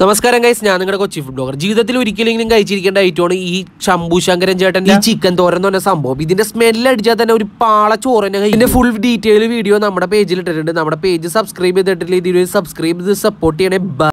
നമസ്കാരം കൈസ് ഞാൻ നിങ്ങളുടെ കൊച്ചി ഫുഡ് ബ്ലോഗർ ജീവിതത്തിൽ ഒരിക്കലെങ്കിലും കഴിച്ചിരിക്കേണ്ട ഐറ്റമാണ് ഈ ശംഭു ശങ്കരൻ ചേട്ടൻ ഈ ചിക്കൻ തോരൻ എന്ന് പറഞ്ഞ സംഭവം ഇതിന്റെ സ്മെല്ല് അടിച്ചാൽ തന്നെ ഒരു പാള ചോറ ഇതിന്റെ ഫുൾ ഡീറ്റെയിൽ വീഡിയോ നമ്മുടെ പേജിൽ ഇട്ടിട്ടുണ്ട് നമ്മുടെ പേജ് സബ്സ്ക്രൈബ് ചെയ്തിട്ടില്ല ഇതിൽ സബ്സ്ക്രൈബ് ചെയ്ത് സപ്പോർട്ട് ചെയ്യണേ